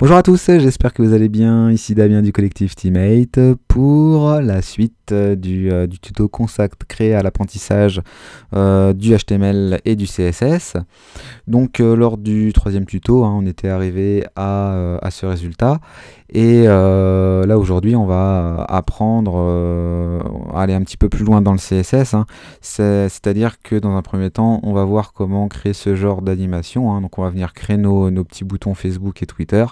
Bonjour à tous, j'espère que vous allez bien. Ici Damien du collectif Teammate pour la suite euh, du, euh, du tuto consacré à l'apprentissage euh, du HTML et du CSS. Donc lors du troisième tuto, hein, on était arrivé à, ce résultat. Et là aujourd'hui, on va apprendre à aller un petit peu plus loin dans le CSS. Hein. C'est-à-dire que dans un premier temps, on va voir comment créer ce genre d'animation. Hein. Donc on va venir créer nos petits boutons Facebook et Twitter.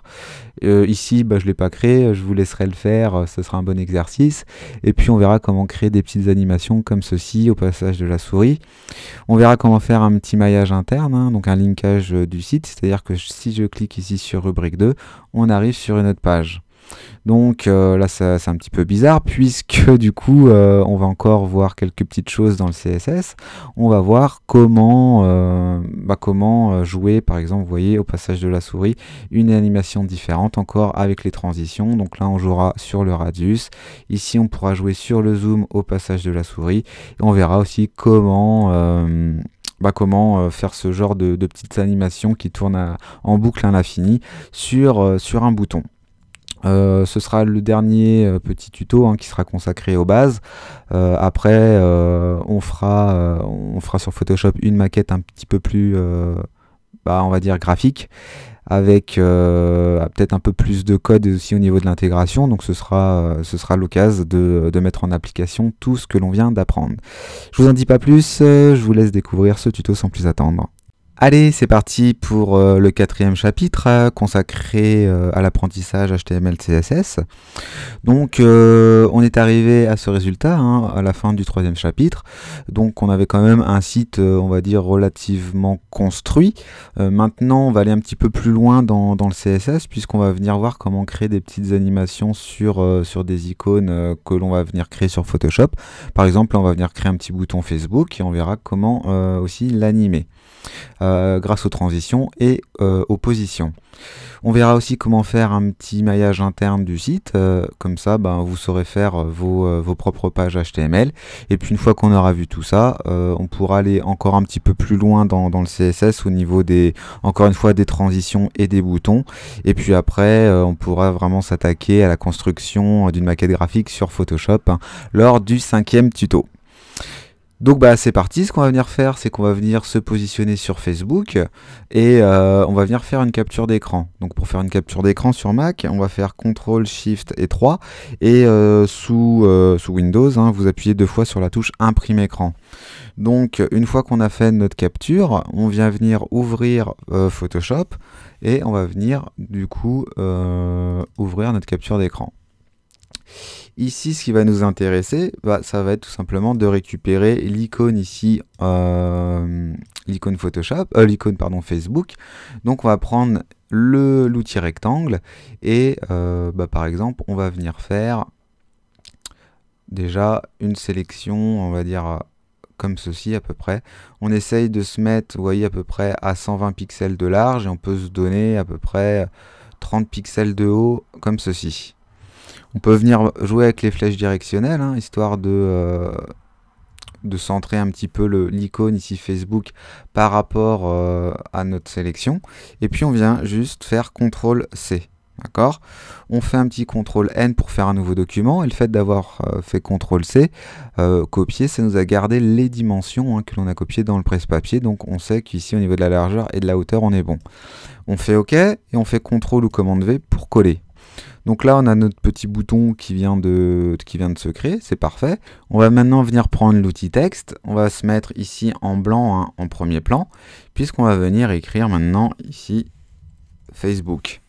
Euh, ici, bah, je ne l'ai pas créé, je vous laisserai le faire, euh, ce sera un bon exercice. Et puis on verra comment créer des petites animations comme ceci au passage de la souris. On verra comment faire un petit maillage interne, hein, donc un linkage euh, du site, c'est-à-dire que si je clique ici sur rubrique 2, on arrive sur une autre page. Donc euh, là, c'est un petit peu bizarre, puisque du coup, euh, on va encore voir quelques petites choses dans le CSS. On va voir comment, euh, bah, comment jouer, par exemple, voyez, au passage de la souris, une animation différente encore avec les transitions. Donc là, on jouera sur le radius. Ici, on pourra jouer sur le zoom au passage de la souris. Et on verra aussi comment... Bah, comment faire ce genre de, petites animations qui tournent en boucle à l'infini sur, sur un bouton. Euh, ce sera le dernier euh, petit tuto hein, qui sera consacré aux bases. Euh, après, on, fera, on fera sur Photoshop une maquette un petit peu plus, bah, on va dire, graphique, avec ah, peut-être un peu plus de code aussi au niveau de l'intégration. Donc ce sera, ce sera l'occasion de, de, mettre en application tout ce que l'on vient d'apprendre. Je vous en dis pas plus, je vous laisse découvrir ce tuto sans plus attendre. Allez, c'est parti pour euh, le quatrième chapitre euh, consacré euh, à l'apprentissage HTML CSS. Donc, on est arrivé à ce résultat hein, à la fin du troisième chapitre. Donc, on avait quand même un site, on va dire, relativement construit. maintenant, on va aller un petit peu plus loin dans, le CSS puisqu'on va venir voir comment créer des petites animations sur, sur des icônes que l'on va venir créer sur Photoshop. Par exemple, on va venir créer un petit bouton Facebook et on verra comment aussi l'animer. Euh, grâce aux transitions et euh, aux positions. On verra aussi comment faire un petit maillage interne du site, euh, comme ça ben, vous saurez faire vos, propres pages HTML. Et puis une fois qu'on aura vu tout ça, on pourra aller encore un petit peu plus loin dans, le CSS au niveau des, encore une fois, des transitions et des boutons. Et puis après, on pourra vraiment s'attaquer à la construction d'une maquette graphique sur Photoshop hein, lors du cinquième tuto. Donc bah c'est parti, ce qu'on va venir faire, c'est qu'on va venir se positionner sur Facebook et euh, on va venir faire une capture d'écran. Donc pour faire une capture d'écran sur Mac, on va faire CTRL, SHIFT et 3 et euh, sous, euh, sous, Windows, hein, vous appuyez deux fois sur la touche Imprime écran. Donc une fois qu'on a fait notre capture, on vient venir ouvrir Photoshop et on va venir du coup ouvrir notre capture d'écran. Ici, ce qui va nous intéresser, bah, ça va être tout simplement de récupérer l'icône ici, euh, l'icône Photoshop, euh, l'icône pardon Facebook. Donc on va prendre l'outil rectangle et euh, bah, par exemple, on va venir faire déjà une sélection, on va dire comme ceci à peu près. On essaye de se mettre, voyez, à peu près à 120 pixels de large et on peut se donner à peu près 30 pixels de haut comme ceci. On peut venir jouer avec les flèches directionnelles, hein, histoire de, euh, de centrer un petit peu l'icône ici Facebook par rapport euh, à notre sélection. Et puis on vient juste faire CTRL-C. D'accord On fait un petit CTRL-N pour faire un nouveau document, et le fait d'avoir euh, fait CTRL-C, copier, ça nous a gardé les dimensions hein, que l'on a copiées dans le presse-papier, donc on sait qu'ici, au niveau de la largeur et de la hauteur, on est bon. On fait OK, et on fait CTRL ou commande V pour coller. Donc là, on a notre petit bouton qui vient de, se créer, c'est parfait. On va maintenant venir prendre l'outil texte. On va se mettre ici en blanc, hein, en premier plan, puisqu'on va venir écrire maintenant ici Facebook.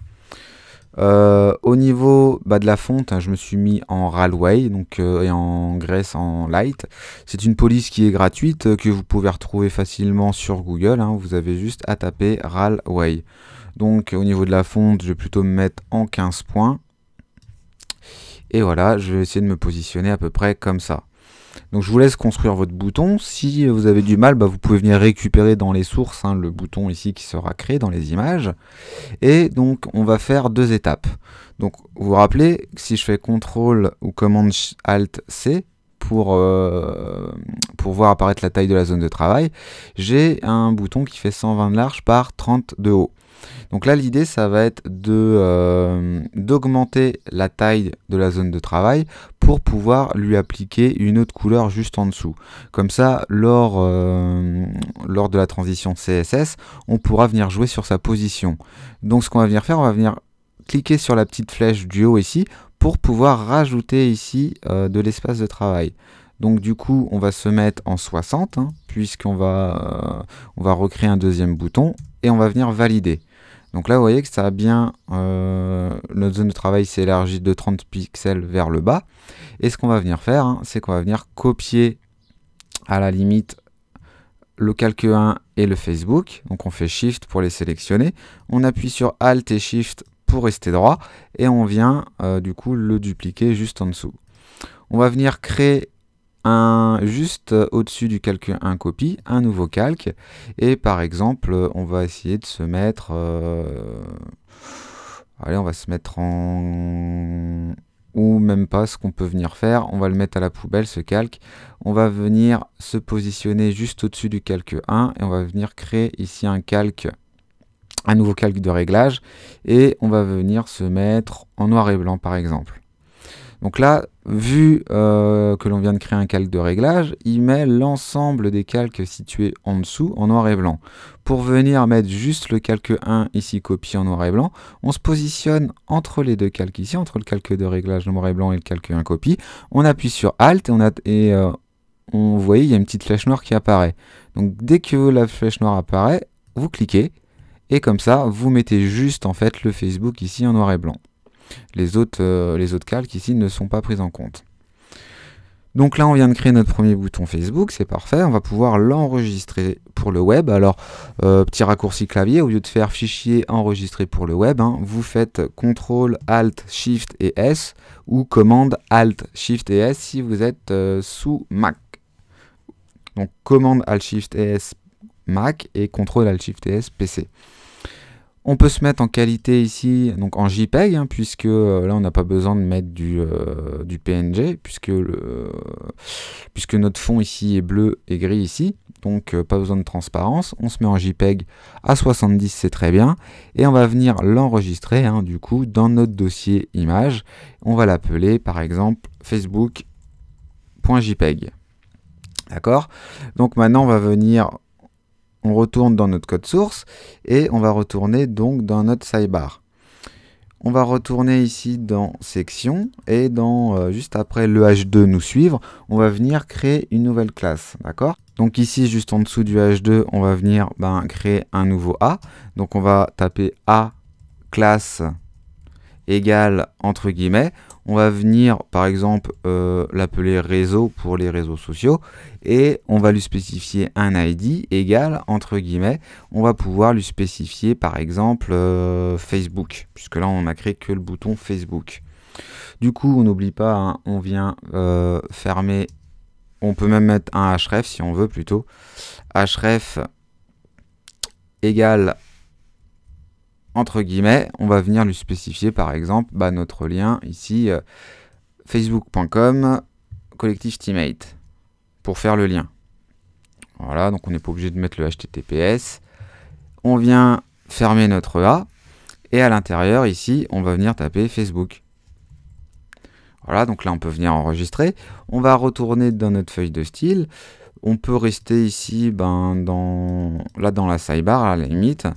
Euh, au niveau bah, de la fonte, hein, je me suis mis en Railway, donc, euh, et en Grèce en Light. C'est une police qui est gratuite, euh, que vous pouvez retrouver facilement sur Google. Hein. vous avez juste à taper Ralway. Donc au niveau de la fonte, je vais plutôt me mettre en 15 points. Et voilà, je vais essayer de me positionner à peu près comme ça. Donc je vous laisse construire votre bouton. Si vous avez du mal, bah, vous pouvez venir récupérer dans les sources hein, le bouton ici qui sera créé dans les images. Et donc on va faire deux étapes. Donc vous vous rappelez, si je fais CTRL ou cmd ALT C pour, euh, pour voir apparaître la taille de la zone de travail, j'ai un bouton qui fait 120 de large par 30 de haut. Donc là, l'idée, ça va être euh, d'augmenter la taille de la zone de travail pour pouvoir lui appliquer une autre couleur juste en dessous. Comme ça, lors, euh, de la transition CSS, on pourra venir jouer sur sa position. Donc ce qu'on va venir faire, on va venir cliquer sur la petite flèche du haut ici pour pouvoir rajouter ici euh, de l'espace de travail. Donc du coup, on va se mettre en 60, hein, puisqu'on va, on va recréer un deuxième bouton, et on va venir valider. Donc là, vous voyez que ça a bien, euh, notre zone de travail s'élargit de 30 pixels vers le bas. Et ce qu'on va venir faire, hein, c'est qu'on va venir copier à la limite le calque 1 et le Facebook. Donc on fait Shift pour les sélectionner. On appuie sur Alt et Shift pour rester droit. Et on vient euh, du coup le dupliquer juste en dessous. On va venir créer juste au-dessus du calque 1 copie, un nouveau calque. Et par exemple, on va essayer de se mettre... Euh, allez, on va se mettre en... Ou même pas ce qu'on peut venir faire. On va le mettre à la poubelle, ce calque. On va venir se positionner juste au-dessus du calque 1 et on va venir créer ici un calque un nouveau calque de réglage et on va venir se mettre en noir et blanc par exemple. Donc là, vu euh, que l'on vient de créer un calque de réglage, il met l'ensemble des calques situés en dessous en noir et blanc. Pour venir mettre juste le calque 1 ici copié en noir et blanc, on se positionne entre les deux calques ici, entre le calque de réglage noir et blanc et le calque 1 copie. On appuie sur Alt et on voit Et, euh, on, il y a une petite flèche noire qui apparaît. Donc dès que la flèche noire apparaît, vous cliquez et comme ça, vous mettez juste en fait le Facebook ici en noir et blanc. Les autres, euh, les calques ici ne sont pas prises en compte. Donc là, on vient de créer notre premier bouton Facebook, c'est parfait. On va pouvoir l'enregistrer pour le web. Alors, euh, petit raccourci clavier, au lieu de faire fichier enregistrer pour le web, hein, vous faites CTRL, ALT, SHIFT et S ou commande ALT, SHIFT et S si vous êtes euh, sous Mac. Donc commande ALT, SHIFT et S Mac et CTRL, ALT, SHIFT et S PC. On peut se mettre en qualité ici, donc en JPEG, hein, puisque euh, là on n'a pas besoin de mettre du, euh, PNG, puisque, puisque notre fond ici est bleu et gris ici, donc euh, pas besoin de transparence. On se met en JPEG à 70, c'est très bien, et on va venir l'enregistrer hein, du coup dans notre dossier image. On va l'appeler par exemple facebook.jpeg. D'accord Donc maintenant on va venir on retourne dans notre code source et on va retourner donc dans notre sidebar. On va retourner ici dans section et dans euh, juste après le H2 nous suivre, on va venir créer une nouvelle classe, d'accord Donc ici juste en dessous du H2, on va venir ben, créer un nouveau A. Donc on va taper A classe égale entre guillemets on va venir par exemple euh, l'appeler réseau pour les réseaux sociaux et on va lui spécifier un ID égal entre guillemets on va pouvoir lui spécifier par exemple euh, Facebook puisque là on n'a créé que le bouton Facebook du coup on n'oublie pas hein, on vient euh, fermer on peut même mettre un href si on veut plutôt href égal entre guillemets, on va venir lui spécifier par exemple bah, notre lien ici euh, facebook.com collectif teammate pour faire le lien. Voilà, donc on n'est pas obligé de mettre le HTTPS. On vient fermer notre A et à l'intérieur ici, on va venir taper Facebook. Voilà, donc là on peut venir enregistrer. On va retourner dans notre feuille de style. On peut rester ici, ben, dans, là dans la sidebar à la limite.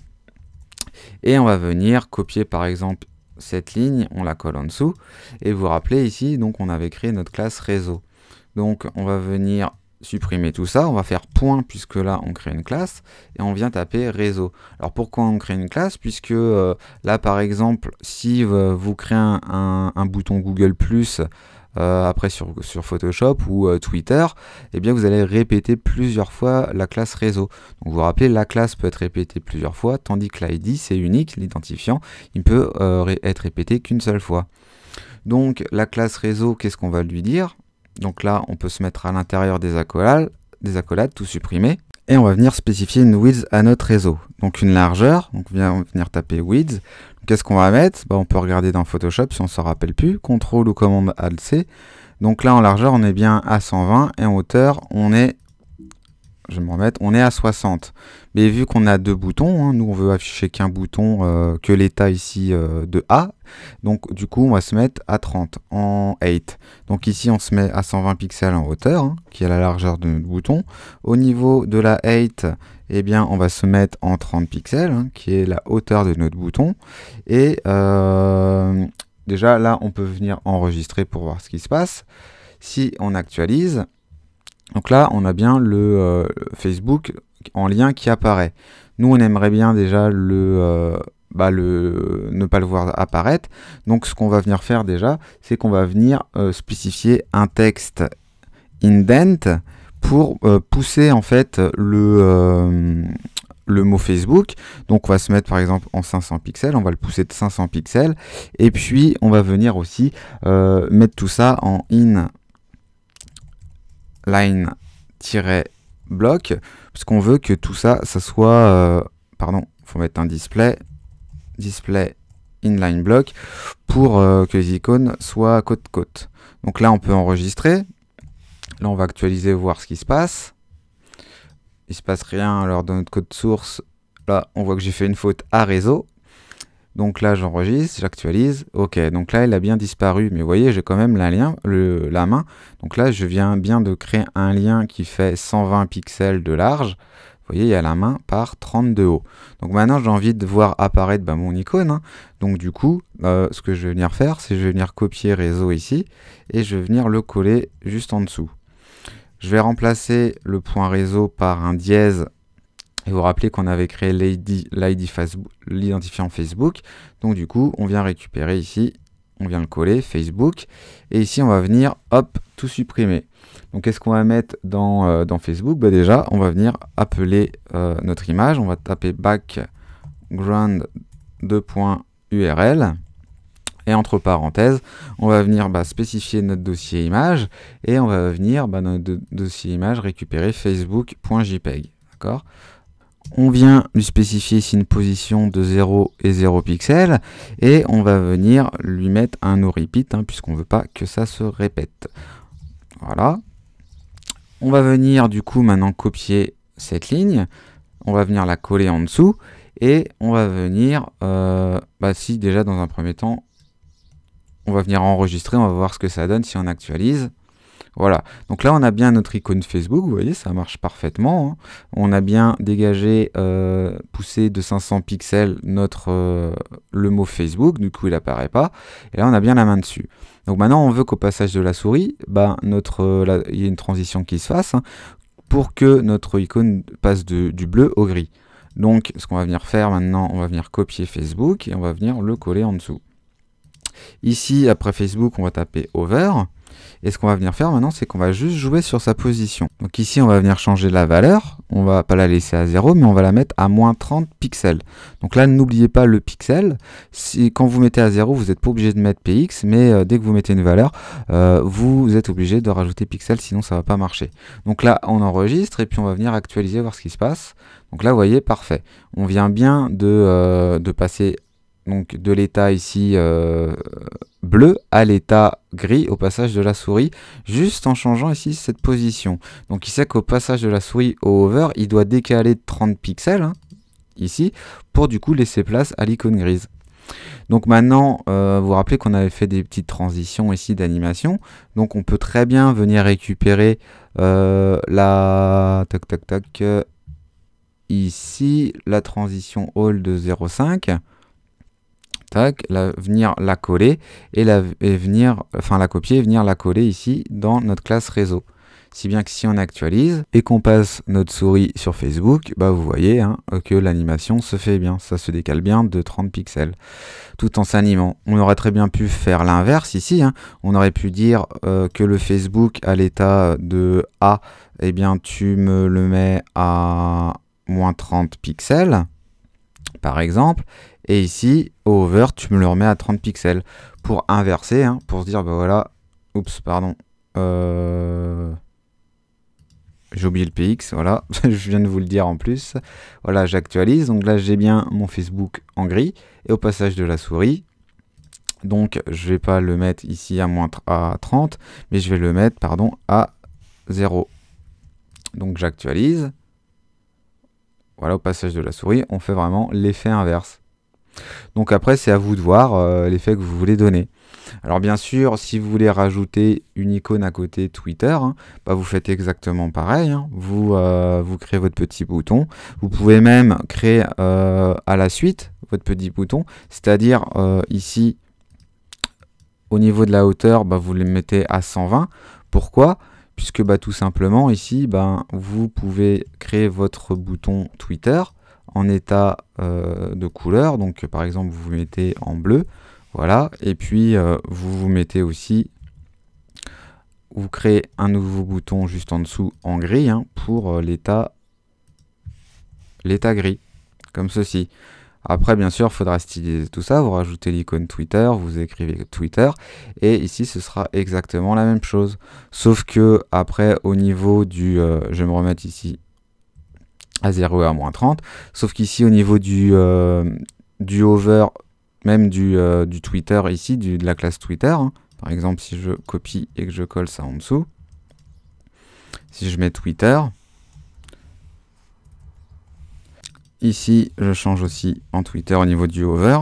Et on va venir copier par exemple cette ligne, on la colle en dessous. Et vous rappelez ici, donc on avait créé notre classe réseau. Donc on va venir supprimer tout ça, on va faire point puisque là on crée une classe et on vient taper réseau. Alors pourquoi on crée une classe Puisque euh, là par exemple si euh, vous créez un, un bouton Google euh, après sur, Photoshop ou euh, Twitter, eh bien vous allez répéter plusieurs fois la classe réseau. Donc vous vous rappelez, la classe peut être répétée plusieurs fois, tandis que l'ID, c'est unique, l'identifiant, il ne peut euh, être répété qu'une seule fois. Donc la classe réseau, qu'est-ce qu'on va lui dire Donc là, on peut se mettre à l'intérieur des accolades, des accolades, tout supprimer, et on va venir spécifier une width à notre réseau. Donc une largeur, on va venir taper width. Qu'est-ce qu'on va mettre bah, On peut regarder dans Photoshop si on s'en rappelle plus, CTRL ou commande ALT-C. Donc là en largeur on est bien à 120 et en hauteur on est, je on est à 60. Mais vu qu'on a deux boutons, hein, nous on veut afficher qu'un bouton, euh, que l'état ici euh, de A. Donc du coup on va se mettre à 30 en 8. Donc ici on se met à 120 pixels en hauteur, hein, qui est la largeur de notre bouton. Au niveau de la 8, eh bien on va se mettre en 30 pixels, hein, qui est la hauteur de notre bouton. Et euh, déjà là on peut venir enregistrer pour voir ce qui se passe. Si on actualise, donc là, on a bien le Facebook en lien qui apparaît. Nous, on aimerait bien déjà le, euh, bah, le, ne pas le voir apparaître. Donc, ce qu'on va venir faire déjà, c'est qu'on va venir euh, spécifier un texte indent pour euh, pousser en fait le, le mot Facebook. Donc, on va se mettre par exemple en 500 pixels, on va le pousser de 500 pixels. Et puis, on va venir aussi mettre tout ça en in line bloc, parce qu'on veut que tout ça, ça soit... Euh, pardon, il faut mettre un display, display inline block, pour euh, que les icônes soient côte-côte. Donc là, on peut enregistrer. Là, on va actualiser, voir ce qui se passe. Il se passe rien, alors dans notre code source, là, on voit que j'ai fait une faute à réseau, donc là, j'enregistre, j'actualise. Ok, donc là, elle a bien disparu. Mais vous voyez, j'ai quand même la, lien, le, la main. Donc là, je viens bien de créer un lien qui fait 120 pixels de large. Vous voyez, il y a la main par 32 haut. Donc maintenant, j'ai envie de voir apparaître bah, mon icône. Hein. Donc du coup, euh, ce que je vais venir faire, c'est je vais venir copier réseau ici. Et je vais venir le coller juste en dessous. Je vais remplacer le point réseau par un dièse et vous vous rappelez qu'on avait créé l'identifiant Facebook. Donc du coup, on vient récupérer ici, on vient le coller, Facebook. Et ici, on va venir, hop, tout supprimer. Donc qu'est-ce qu'on va mettre dans, euh, Facebook bah, Déjà, on va venir appeler euh, notre image. On va taper background 2.url. Et entre parenthèses, on va venir bah, spécifier notre dossier image et on va venir dans bah, notre dossier image récupérer facebook.jpg. E D'accord on vient lui spécifier ici une position de 0 et 0 pixels et on va venir lui mettre un no repeat hein, puisqu'on ne veut pas que ça se répète. Voilà. On va venir du coup maintenant copier cette ligne, on va venir la coller en dessous et on va venir, euh, bah si déjà dans un premier temps, on va venir enregistrer, on va voir ce que ça donne si on actualise. Voilà. Donc là, on a bien notre icône Facebook. Vous voyez, ça marche parfaitement. Hein. On a bien dégagé, euh, poussé de 500 pixels notre, euh, le mot Facebook. Du coup, il apparaît pas. Et là, on a bien la main dessus. Donc maintenant, on veut qu'au passage de la souris, ben, notre, euh, il y ait une transition qui se fasse hein, pour que notre icône passe du bleu au gris. Donc, ce qu'on va venir faire maintenant, on va venir copier Facebook et on va venir le coller en dessous. Ici, après Facebook, on va taper Over. Et ce qu'on va venir faire maintenant, c'est qu'on va juste jouer sur sa position. Donc ici, on va venir changer la valeur. On va pas la laisser à 0, mais on va la mettre à moins 30 pixels. Donc là, n'oubliez pas le pixel. Si, quand vous mettez à 0, vous n'êtes pas obligé de mettre px, mais euh, dès que vous mettez une valeur, euh, vous êtes obligé de rajouter pixel, sinon ça va pas marcher. Donc là, on enregistre et puis on va venir actualiser, voir ce qui se passe. Donc là, vous voyez, parfait. On vient bien de, passer euh, de passer donc de l'état ici euh, bleu à l'état gris au passage de la souris, juste en changeant ici cette position. Donc il sait qu'au passage de la souris au hover, il doit décaler de 30 pixels, hein, ici, pour du coup laisser place à l'icône grise. Donc maintenant, vous euh, vous rappelez qu'on avait fait des petites transitions ici d'animation, donc on peut très bien venir récupérer euh, la... Tac, tac, tac, ici, la transition Hall de 0.5, la, venir la coller et, la, venir, enfin la copier et venir la coller ici dans notre classe réseau. Si bien que si on actualise et qu'on passe notre souris sur Facebook, bah vous voyez hein, que l'animation se fait bien, ça se décale bien de 30 pixels, tout en s'animant. On aurait très bien pu faire l'inverse ici, hein. on aurait pu dire euh, que le Facebook à l'état de A, eh bien tu me le mets à moins 30 pixels, par exemple, et ici, au over, tu me le remets à 30 pixels pour inverser, hein, pour se dire, bah voilà, oups, pardon, euh, j'ai oublié le PX, voilà, je viens de vous le dire en plus. Voilà, j'actualise, donc là j'ai bien mon Facebook en gris, et au passage de la souris, donc je vais pas le mettre ici à moins à 30, mais je vais le mettre, pardon, à 0. Donc j'actualise. Voilà, au passage de la souris, on fait vraiment l'effet inverse. Donc après, c'est à vous de voir euh, l'effet que vous voulez donner. Alors bien sûr, si vous voulez rajouter une icône à côté Twitter, hein, bah vous faites exactement pareil. Hein. Euh, vous, créez votre petit bouton. Vous pouvez même créer euh, à la suite votre petit bouton, c'est-à-dire ici, au niveau de la hauteur, bah vous les mettez à 120. Pourquoi Puisque bah, tout simplement, ici, vous pouvez créer votre bouton Twitter en état euh, de couleur. Donc euh, par exemple, vous mettez en bleu, voilà, et puis euh, vous vous mettez aussi, vous créez un nouveau bouton juste en dessous en gris hein, pour l'état l'état gris, comme ceci. Après, bien sûr, faudra styliser tout ça. Vous rajoutez l'icône Twitter, vous écrivez Twitter, et ici, ce sera exactement la même chose. Sauf que, après, au niveau du... je me remets ici 0 et à moins 30. Sauf qu'ici, au niveau du, euh, du hover, même du, euh, du Twitter ici, de la classe Twitter, hein. par exemple, si je copie et que je colle ça en dessous, si je mets Twitter, ici, je change aussi en Twitter au niveau du over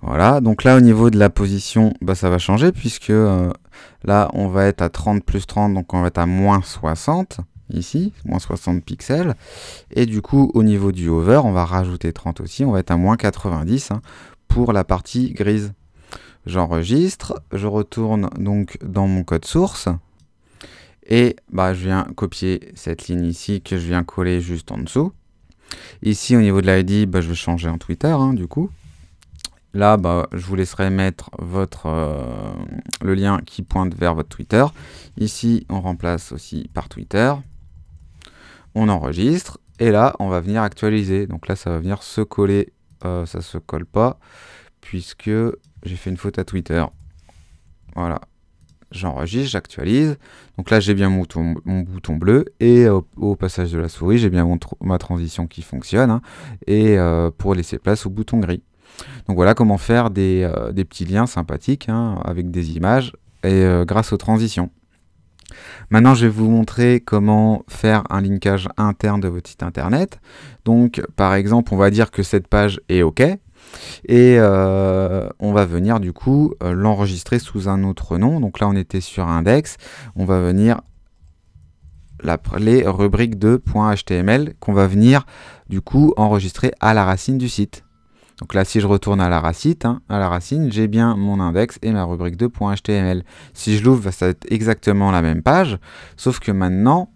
Voilà, donc là au niveau de la position, bah, ça va changer puisque euh, Là, on va être à 30 plus 30, donc on va être à moins 60 ici, moins 60 pixels. Et du coup, au niveau du hover, on va rajouter 30 aussi, on va être à moins 90 hein, pour la partie grise. J'enregistre, je retourne donc dans mon code source. Et bah, je viens copier cette ligne ici que je viens coller juste en dessous. Ici, au niveau de l'ID, bah, je vais changer en Twitter, hein, du coup. Là, bah, je vous laisserai mettre votre, euh, le lien qui pointe vers votre Twitter. Ici, on remplace aussi par Twitter. On enregistre. Et là, on va venir actualiser. Donc là, ça va venir se coller. Ça euh, ça se colle pas, puisque j'ai fait une faute à Twitter. Voilà. J'enregistre, j'actualise. Donc là, j'ai bien mon, bouton, bleu. Et au passage de la souris, j'ai bien ma transition qui fonctionne. Hein. et euh, pour laisser place au bouton gris. Donc voilà comment faire des, euh, petits liens sympathiques hein, avec des images et euh, grâce aux transitions. Maintenant, je vais vous montrer comment faire un linkage interne de votre site internet. Donc, par exemple, on va dire que cette page est OK. Et euh, on va venir du coup l'enregistrer sous un autre nom. Donc là, on était sur index. On va venir les rubriques de qu'on va venir du coup enregistrer à la racine du site. Donc là, si je retourne à la racine, hein, à la racine, j'ai bien mon index et ma rubrique 2.html. Si je l'ouvre, ça va être exactement la même page, sauf que maintenant,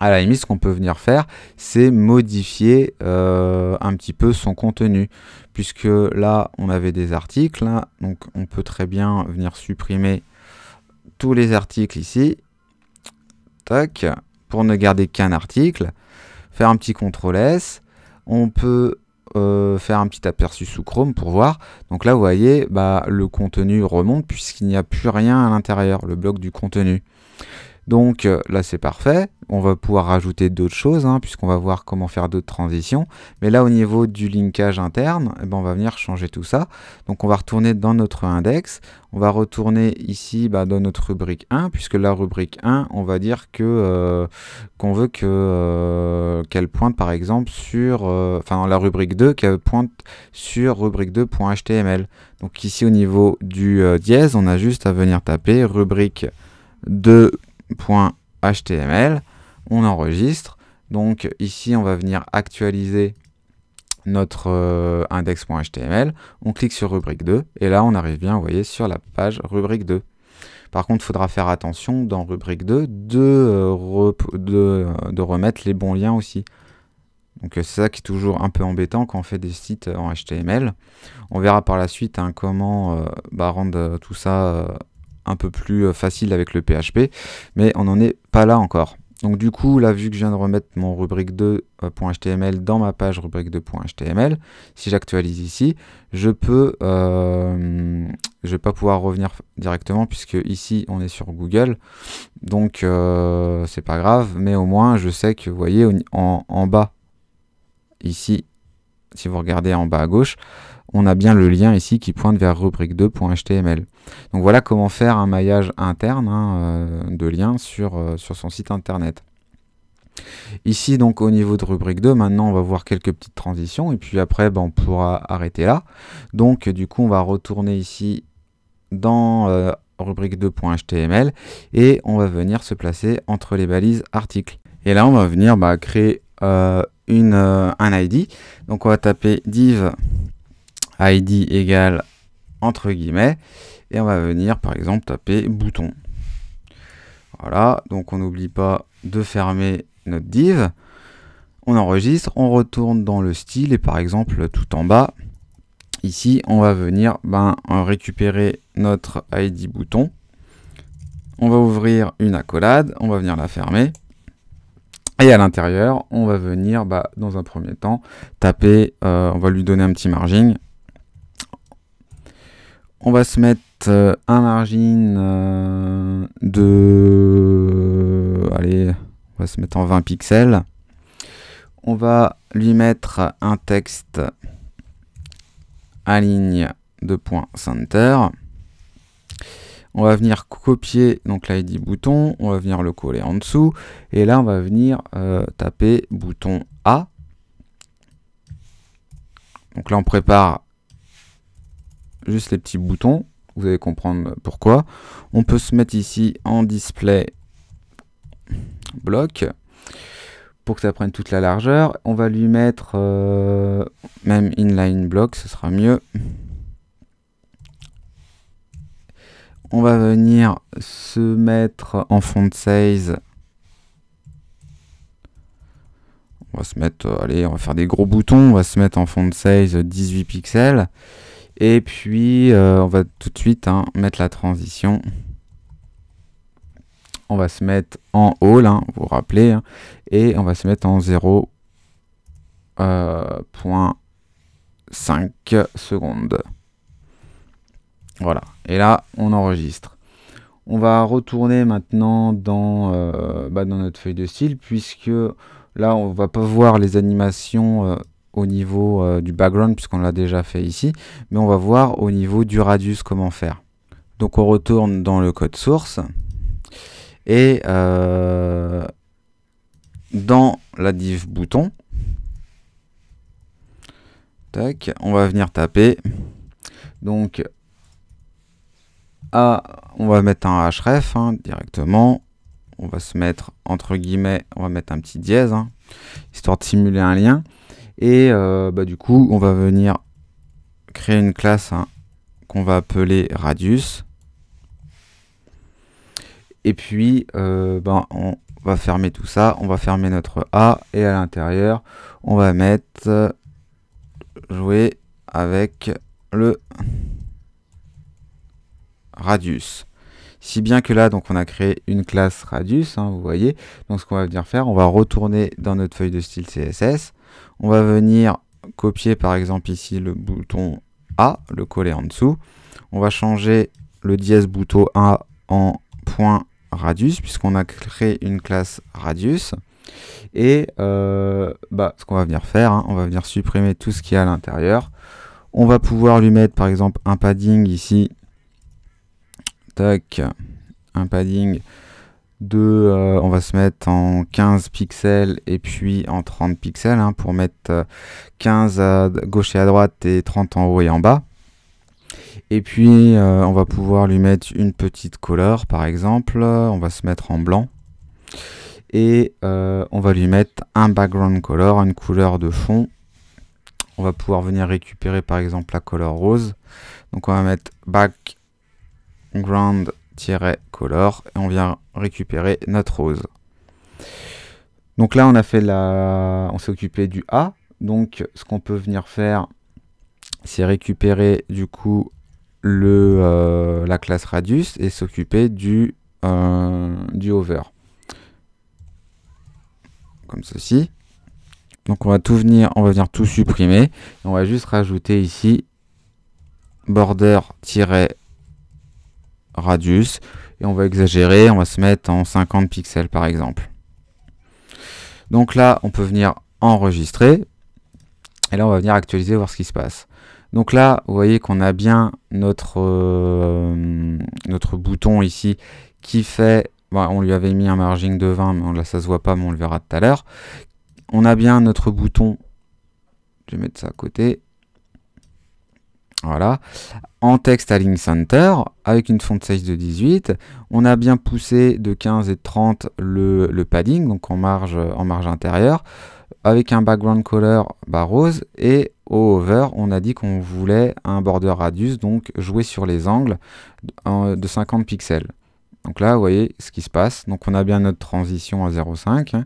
à la limite, ce qu'on peut venir faire, c'est modifier euh, un petit peu son contenu. Puisque là, on avait des articles, hein, donc on peut très bien venir supprimer tous les articles ici. Tac, pour ne garder qu'un article. Faire un petit CTRL S. On peut euh, faire un petit aperçu sous Chrome pour voir. Donc là, vous voyez, bah, le contenu remonte puisqu'il n'y a plus rien à l'intérieur, le bloc du contenu. Donc euh, là, c'est parfait. On va pouvoir rajouter d'autres choses, hein, puisqu'on va voir comment faire d'autres transitions. Mais là, au niveau du linkage interne, eh ben, on va venir changer tout ça. Donc on va retourner dans notre index. On va retourner ici bah, dans notre rubrique 1, puisque la rubrique 1, on va dire que euh, qu'on veut que euh, qu'elle pointe par exemple sur... Enfin, la rubrique 2, qu'elle pointe sur rubrique 2.html. Donc ici, au niveau du dièse, on a juste à venir taper rubrique 2 .html on enregistre. Donc ici, on va venir actualiser notre euh, index.html, on clique sur rubrique 2, et là on arrive bien, vous voyez, sur la page rubrique 2. Par contre, il faudra faire attention dans rubrique 2 de, euh, euh, de, remettre les bons liens aussi. Donc c'est ça qui est toujours un peu embêtant quand on fait des sites en HTML. On verra par la suite hein, comment bah, rendre tout ça un peu plus euh, facile avec le PHP, mais on n'en est pas là encore. Donc du coup, là, vu que je viens de remettre mon rubrique 2.html euh, dans ma page rubrique 2.html, si j'actualise ici, je peux, euh, je vais pas pouvoir revenir directement puisque ici on est sur Google, donc c'est pas grave, mais au moins je sais que vous voyez en, en bas, ici, si vous regardez en bas à gauche, on a bien le lien ici qui pointe vers rubrique2.html. Donc voilà comment faire un maillage interne hein, euh, de liens sur, euh, sur son site internet. Ici donc au niveau de rubrique 2, maintenant on va voir quelques petites transitions et puis après ben, on pourra arrêter là. Donc du coup on va retourner ici dans euh, rubrique 2.html et on va venir se placer entre les balises articles. Et là on va venir bah, créer une, un ID. Donc on va taper div id égale entre guillemets, et on va venir par exemple taper bouton. Voilà, donc on n'oublie pas de fermer notre div. On enregistre, on retourne dans le style et par exemple tout en bas, ici on va venir ben, récupérer notre ID bouton. On va ouvrir une accolade, on va venir la fermer. Et à l'intérieur, on va venir, bah, dans un premier temps, taper, euh, on va lui donner un petit margin, on va se mettre euh, un margin euh, de... Allez, on va se mettre en 20 pixels. On va lui mettre un texte ligne de point center. On va venir copier donc l'ID bouton, on va venir le coller en dessous, et là on va venir euh, taper bouton A. Donc là on prépare juste les petits boutons. Vous allez comprendre pourquoi. On peut se mettre ici en display bloc pour que ça prenne toute la largeur. On va lui mettre euh, même inline block, ce sera mieux. On va venir se mettre en font size. On va se mettre, euh, allez, on va faire des gros boutons. On va se mettre en font size 18 pixels. Et puis, euh, on va tout de suite hein, mettre la transition. On va se mettre en haut, hein, vous vous rappelez, hein. et on va se mettre en 0.5 euh, secondes. Voilà, et là, on enregistre. On va retourner maintenant dans, euh, bah, dans notre feuille de style, puisque là, on va pas voir les animations au niveau euh, du background puisqu'on l'a déjà fait ici, mais on va voir au niveau du radius comment faire. Donc on retourne dans le code source et euh, dans la div bouton, tac, on va venir taper. Donc on va mettre un href hein, directement. On va se mettre entre guillemets, on va mettre un petit dièse, hein, histoire de simuler un lien. Et euh, bah, du coup, on va venir créer une classe hein, qu'on va appeler radius. Et puis, euh, ben, on va fermer tout ça. On va fermer notre A. Et à l'intérieur, on va mettre jouer avec le radius. Si bien que là, donc on a créé une classe radius, hein, vous voyez. Donc ce qu'on va venir faire, on va retourner dans notre feuille de style CSS. On va venir copier par exemple ici le bouton A, le coller en dessous. On va changer le dièse bouton A en point radius puisqu'on a créé une classe radius. Et euh, bah, ce qu'on va venir faire, hein, on va venir supprimer tout ce qui est à l'intérieur. On va pouvoir lui mettre par exemple un padding ici. Tac, un padding de, euh, on va se mettre en 15 pixels et puis en 30 pixels hein, pour mettre 15 euh, à gauche et à droite et 30 en haut et en bas. Et puis euh, on va pouvoir lui mettre une petite couleur par exemple, on va se mettre en blanc et on va lui mettre un background color, une couleur de fond. On va pouvoir venir récupérer par exemple la couleur rose. Donc on va mettre background color et on vient récupérer notre rose. Donc là on a fait la on s'est occupé du A. Donc ce qu'on peut venir faire c'est récupérer du coup le euh, la classe radius et s'occuper du euh, du over Comme ceci. Donc on va tout venir, on va venir tout supprimer. on va juste rajouter ici border radius et on va exagérer, on va se mettre en 50 pixels par exemple. Donc là, on peut venir enregistrer et là, on va venir actualiser, voir ce qui se passe. Donc là, vous voyez qu'on a bien notre, euh, notre bouton ici qui fait... Bah, on lui avait mis un margin de 20, mais là ça se voit pas, mais on le verra tout à l'heure. On a bien notre bouton, je vais mettre ça à côté, voilà, en texte à center avec une font size de 18. On a bien poussé de 15 et 30 le, padding, donc en marge, en marge intérieure, avec un background color bah, rose et au over, on a dit qu'on voulait un border radius, donc jouer sur les angles de 50 euh, pixels. Donc là, vous voyez ce qui se passe. Donc on a bien notre transition à 0,5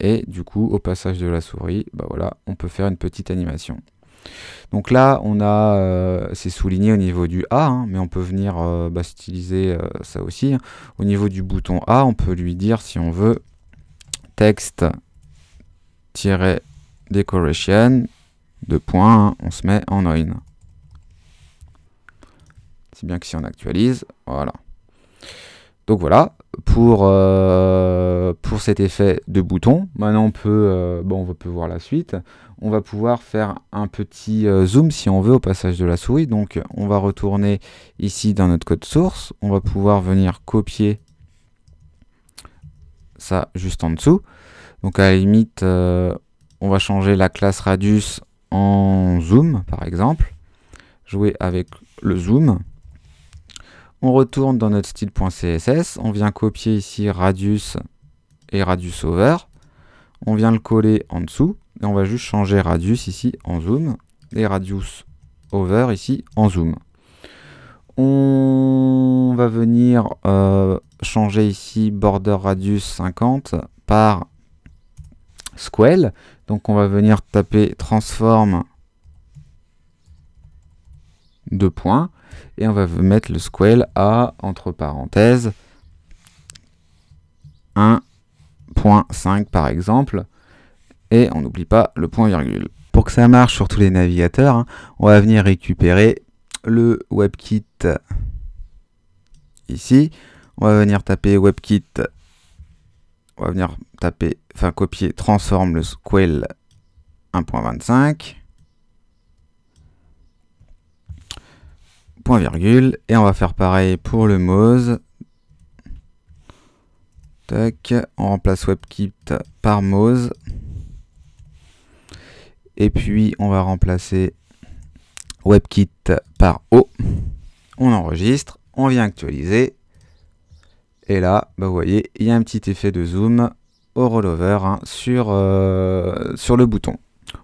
et du coup, au passage de la souris, bah voilà, on peut faire une petite animation. Donc là, on a, euh, c'est souligné au niveau du A, hein, mais on peut venir euh, bah, s'utiliser euh, ça aussi. Hein. Au niveau du bouton A, on peut lui dire si on veut texte-decoration, de points, hein, on se met en OIN. C'est bien que si on actualise, voilà. Donc voilà, pour, cet effet de bouton. Maintenant, on peut, on peut voir la suite on va pouvoir faire un petit euh, zoom si on veut au passage de la souris. Donc on va retourner ici dans notre code source, on va pouvoir venir copier ça juste en dessous. Donc à la limite, euh, on va changer la classe radius en zoom par exemple, jouer avec le zoom. On retourne dans notre style.css, on vient copier ici radius et radius over. On vient le coller en dessous et on va juste changer radius ici en zoom et radius over ici en zoom. On va venir euh, changer ici border radius 50 par Squel. Donc on va venir taper transform deux points et on va mettre le square à entre parenthèses 1 5 par exemple. Et on n'oublie pas le point virgule. Pour que ça marche sur tous les navigateurs, hein, on va venir récupérer le WebKit ici. On va venir taper WebKit. On va venir taper, enfin copier, transforme le SQL 1.25. Point virgule. Et on va faire pareil pour le Mose. Tac, on remplace WebKit par Moz. Et puis on va remplacer WebKit par O. On enregistre, on vient actualiser. Et là, bah, vous voyez, il y a un petit effet de zoom au rollover hein, sur, euh, sur le bouton.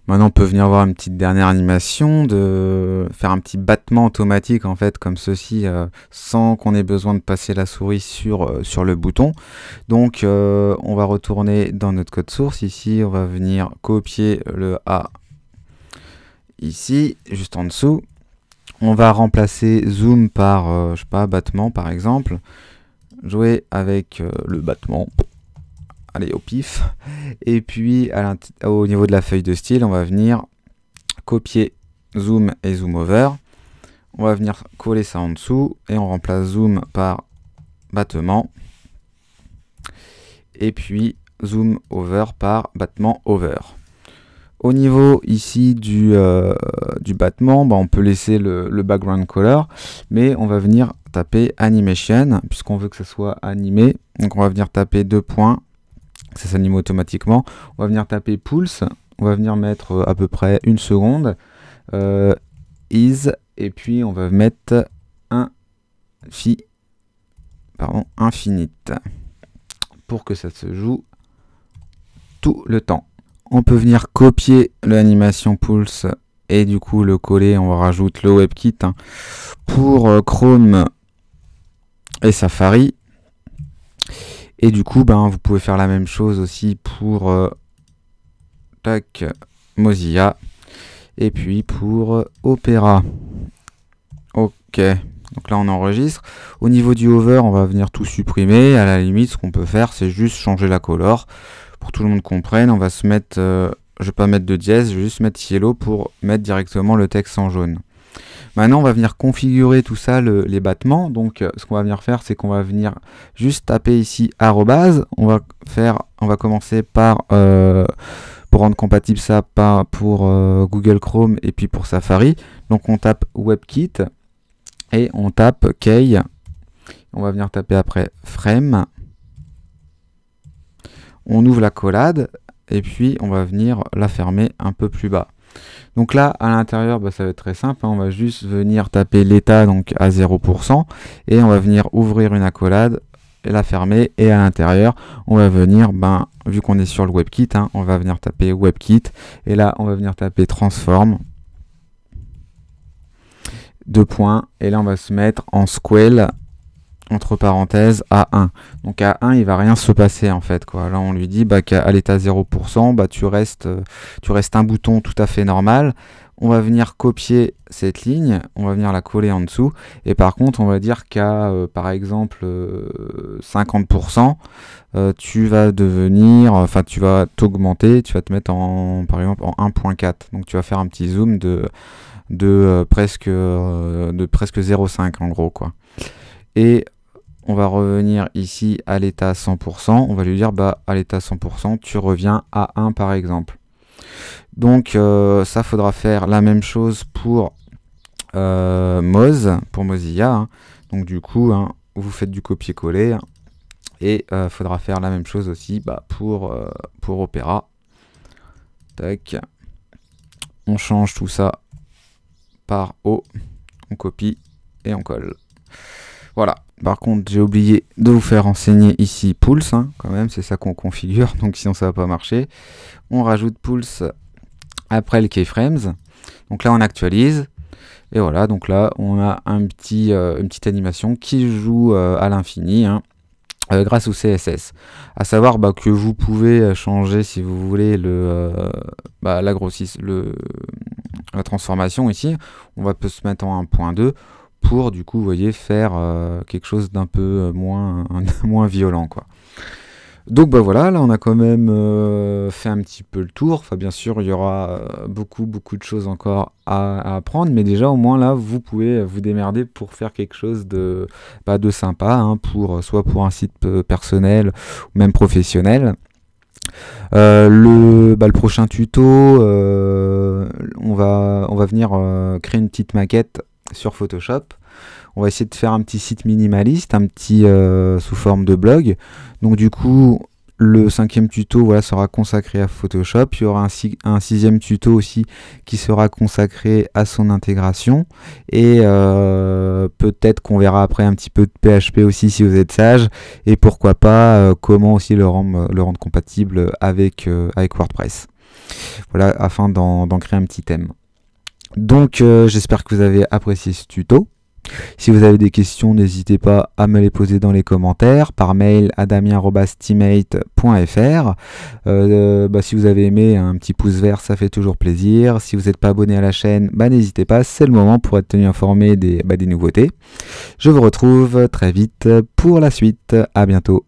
Maintenant, on peut venir voir une petite dernière animation, de faire un petit battement automatique, en fait, comme ceci, euh, sans qu'on ait besoin de passer la souris sur, euh, sur le bouton. Donc, euh, on va retourner dans notre code source. Ici, on va venir copier le A ici, juste en dessous. On va remplacer zoom par, je sais pas, battement, par exemple. Jouer avec le battement allez, au pif. Et puis, au niveau de la feuille de style, on va venir copier zoom et zoom over. On va venir coller ça en dessous et on remplace zoom par battement. Et puis zoom over par battement over. Au niveau ici du, euh, du battement, bah, on peut laisser le, background color, mais on va venir taper animation, puisqu'on veut que ce soit animé. Donc on va venir taper deux points, ça s'anime automatiquement. On va venir taper pulse, on va venir mettre euh, à peu près une seconde, euh, is, et puis on va mettre un fi, pardon, infinite, pour que ça se joue tout le temps. On peut venir copier l'animation pulse et du coup le coller, on rajoute le WebKit hein, pour euh, Chrome et Safari. Et du coup, ben, vous pouvez faire la même chose aussi pour euh, tac, Mozilla et puis pour euh, Opera. Ok, donc là on enregistre. Au niveau du hover, on va venir tout supprimer. À la limite, ce qu'on peut faire, c'est juste changer la couleur. Pour que tout le monde comprenne, on va se mettre, Je euh, je vais pas mettre de dièse, je vais juste mettre yellow pour mettre directement le texte en jaune. Maintenant, on va venir configurer tout ça, les battements. Donc, euh, ce qu'on va venir faire, c'est qu'on va venir juste taper ici arrobase. On va faire, on va commencer par euh, pour rendre compatible ça pour euh, Google Chrome et puis pour Safari. Donc, on tape WebKit et on tape Key. On va venir taper après frame. On ouvre la collade et puis on va venir la fermer un peu plus bas. Donc là, à l'intérieur, bah, ça va être très simple. Hein. On va juste venir taper l'état donc à 0% et on va venir ouvrir une accolade et la fermer. Et à l'intérieur, on va venir, ben, vu qu'on est sur le WebKit, hein, on va venir taper WebKit. Et là, on va venir taper transform. Deux points. Et là, on va se mettre en SQL entre parenthèses à 1 Donc à 1 il va rien se passer en fait quoi. Là, on lui dit bah qu'à l'état 0%, bah tu restes euh, tu restes un bouton tout à fait normal. On va venir copier cette ligne, on va venir la coller en dessous et par contre, on va dire qu'à euh, par exemple 50%, euh, tu vas devenir enfin tu vas t'augmenter, tu vas te mettre en par exemple en 1.4. Donc tu vas faire un petit zoom de de presque de presque 0.5 en gros quoi. Et on va revenir ici à l'état 100%. On va lui dire, bah, à l'état 100%, tu reviens à 1 par exemple. Donc euh, ça, faudra faire la même chose pour euh, Moz, pour Mozilla. Hein. Donc du coup, hein, vous faites du copier-coller. Et euh, faudra faire la même chose aussi bah, pour, pour Opera. Tac. On change tout ça par O. On copie et on colle. Voilà. Par contre, j'ai oublié de vous faire enseigner ici Pulse, hein, quand même, c'est ça qu'on configure, donc sinon ça va pas marcher. On rajoute Pulse après le keyframes. Donc là, on actualise. Et voilà, donc là, on a un petit, euh, une petite animation qui joue euh, à l'infini. Hein, euh, grâce au CSS. A savoir bah, que vous pouvez changer, si vous voulez, le, bah, la la transformation ici. On va peut se mettre en 1.2 pour du coup, vous voyez, faire euh, quelque chose d'un peu euh, moins, moins violent, quoi. Donc bah voilà, là on a quand même euh, fait un petit peu le tour. Enfin bien sûr, il y aura beaucoup beaucoup de choses encore à, apprendre, mais déjà au moins là vous pouvez vous démerder pour faire quelque chose de pas bah, de sympa, hein, pour soit pour un site personnel ou même professionnel. le, bah, le prochain tuto, on, va, on va venir créer une petite maquette sur Photoshop. On va essayer de faire un petit site minimaliste, un petit euh, sous forme de blog. Donc du coup, le cinquième tuto voilà, sera consacré à Photoshop. Il y aura un, sixième tuto aussi qui sera consacré à son intégration. Et euh, peut-être qu'on verra après un petit peu de PHP aussi si vous êtes sage. Et pourquoi pas euh, comment aussi le rendre, le rendre compatible avec, avec WordPress. Voilà, afin d'en créer un petit thème. Donc euh, j'espère que vous avez apprécié ce tuto. Si vous avez des questions, n'hésitez pas à me les poser dans les commentaires par mail à euh, euh, bah, si vous avez aimé, un petit pouce vert, ça fait toujours plaisir. Si vous n'êtes pas abonné à la chaîne, bah, n'hésitez pas, c'est le moment pour être tenu informé des, bah, des nouveautés. Je vous retrouve très vite pour la suite. À bientôt.